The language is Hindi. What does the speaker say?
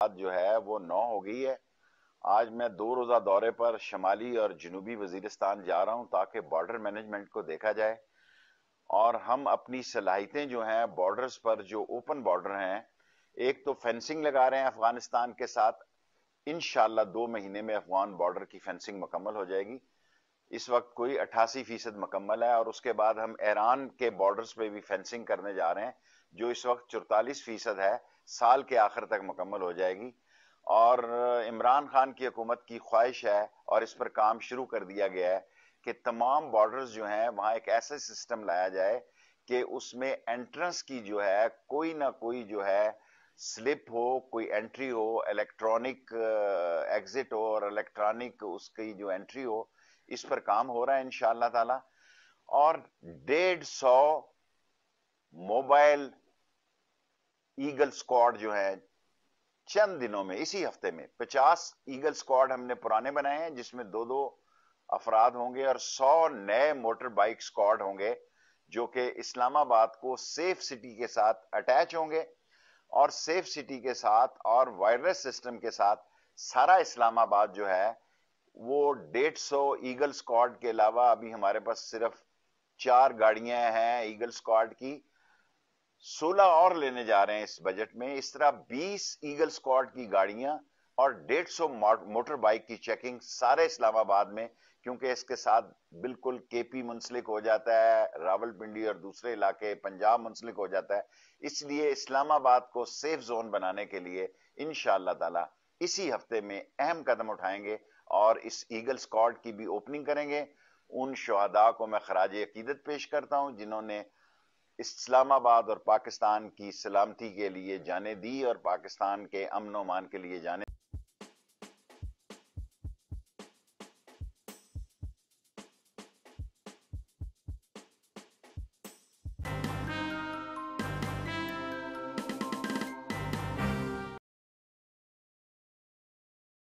बात जो है वो नौ हो गई है आज मैं दो रोज़ा दौरे पर शमाली और जनूबी वजीरस्तान जा रहा हूँ ताकि बॉर्डर मैनेजमेंट को देखा जाए और हम अपनी सलाहितें जो हैं बॉर्डर्स पर जो ओपन बॉर्डर हैं एक तो फेंसिंग लगा रहे हैं अफगानिस्तान के साथ इन दो महीने में अफगान बॉर्डर की फेंसिंग मुकम्मल हो जाएगी इस वक्त कोई अट्ठासी फीसद मुकम्मल है और उसके बाद हम ईरान के बॉर्डर्स पे भी फेंसिंग करने जा रहे हैं जो इस वक्त चौतालीस फीसद है साल के आखिर तक मुकम्मल हो जाएगी और इमरान खान की हुकूमत की ख्वाहिश है और इस पर काम शुरू कर दिया गया है कि तमाम बॉर्डर्स जो हैं वहाँ एक ऐसा सिस्टम लाया जाए कि उसमें एंट्रेंस की जो है कोई ना कोई जो है स्लिप हो कोई एंट्री हो इलेक्ट्रॉनिक एग्जिट हो और इलेक्ट्रॉनिक उसकी जो एंट्री हो इस पर काम हो रहा है इंशाला ताला और डेढ़ सौ मोबाइल ईगल स्क्वाड जो है चंद दिनों में इसी हफ्ते में पचास ईगल स्क्वाड हमने पुराने बनाए हैं जिसमें दो दो अफराद होंगे और सौ नए मोटर बाइक स्क्वाड होंगे जो कि इस्लामाबाद को सेफ सिटी के साथ अटैच होंगे और सेफ सिटी के साथ और वायरलेस सिस्टम के साथ सारा इस्लामाबाद जो है वो डेढ़ सौ ईगल स्क्वाड के अलावा अभी हमारे पास सिर्फ चार गाड़ियां हैं ईगल स्क्वाड की सोलह और लेने जा रहे हैं इस बजट में इस तरह बीस ईगल स्क्वाड की गाड़ियां और डेढ़ सौ मोटर बाइक की चेकिंग सारे इस्लामाबाद में क्योंकि इसके साथ बिल्कुल केपी मुंसलिक हो जाता है रावलपिंडी और दूसरे इलाके पंजाब मुंसलिक हो जाता है इसलिए इस्लामाबाद को सेफ जोन बनाने के लिए इन ताला इसी हफ्ते में अहम कदम उठाएंगे और इस ईगल स्कॉड की भी ओपनिंग करेंगे उन शहदा को मैं खराज अकीदत पेश करता हूँ जिन्होंने इस्लामाबाद और पाकिस्तान की सलामती के लिए जाने दी और पाकिस्तान के अमन मान के लिए जाने